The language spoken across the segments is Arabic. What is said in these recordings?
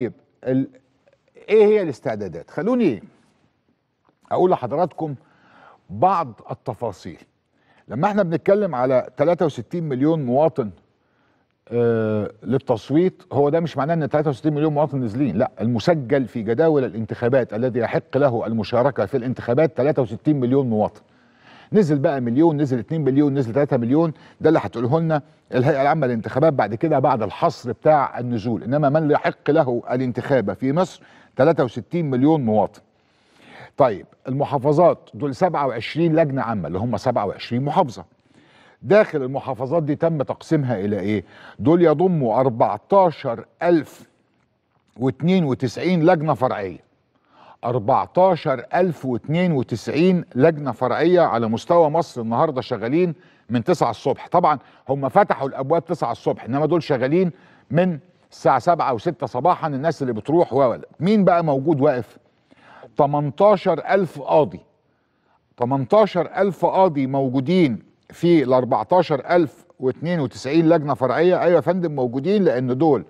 طيب ال... ايه هي الاستعدادات خلوني اقول لحضراتكم بعض التفاصيل لما احنا بنتكلم على 63 مليون مواطن آه للتصويت هو ده مش معناه ان 63 مليون مواطن نازلين لا المسجل في جداول الانتخابات الذي يحق له المشاركه في الانتخابات 63 مليون مواطن نزل بقى مليون نزل 2 مليون نزل 3 مليون ده اللي هتقوله لنا الهيئه العامه للانتخابات بعد كده بعد الحصر بتاع النزول انما من يحق له الانتخابه في مصر 63 مليون مواطن طيب المحافظات دول 27 لجنه عامه اللي هم 27 محافظه داخل المحافظات دي تم تقسيمها الى ايه دول يضموا و92 لجنه فرعيه 14092 لجنه فرعيه على مستوى مصر النهارده شغالين من 9 الصبح طبعا هم فتحوا الابواب 9 الصبح انما دول شغالين من الساعه 7 او 6 صباحا الناس اللي بتروح و مين بقى موجود واقف 18000 قاضي 18000 قاضي موجودين في ال 14092 لجنه فرعيه ايوه يا فندم موجودين لان دول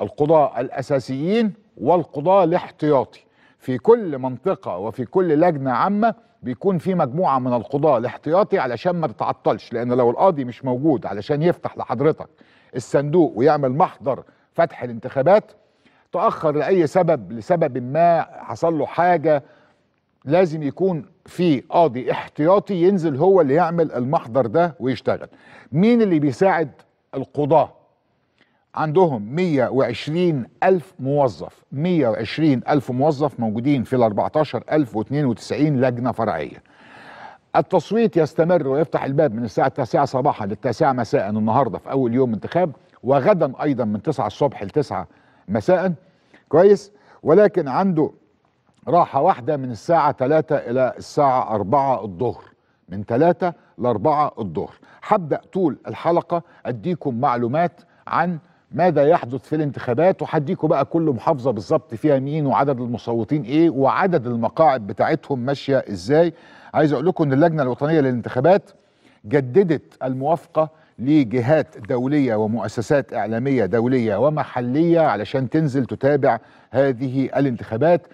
القضاه الاساسيين والقضاه الاحتياطي في كل منطقه وفي كل لجنه عامه بيكون في مجموعه من القضاه الاحتياطي علشان ما تتعطلش لان لو القاضي مش موجود علشان يفتح لحضرتك الصندوق ويعمل محضر فتح الانتخابات تاخر لاي سبب لسبب ما حصل له حاجه لازم يكون في قاضي احتياطي ينزل هو اللي يعمل المحضر ده ويشتغل مين اللي بيساعد القضاه عندهم 120 ألف موظف 120 ألف موظف موجودين في ال 14092 لجنة فرعية التصويت يستمر ويفتح الباب من الساعة 9 صباحا للتاسعة مساء النهاردة في أول يوم انتخاب وغدا أيضا من 9 الصبح ل 9 مساء كويس ولكن عنده راحة واحدة من الساعة 3 إلى الساعة 4 الظهر من 3 ل 4 الظهر هبدأ طول الحلقة أديكم معلومات عن ماذا يحدث في الانتخابات وحديكوا بقى كل محافظه بالظبط فيها مين وعدد المصوتين ايه وعدد المقاعد بتاعتهم ماشيه ازاي عايز اقول لكم ان اللجنه الوطنيه للانتخابات جددت الموافقه لجهات دوليه ومؤسسات اعلاميه دوليه ومحليه علشان تنزل تتابع هذه الانتخابات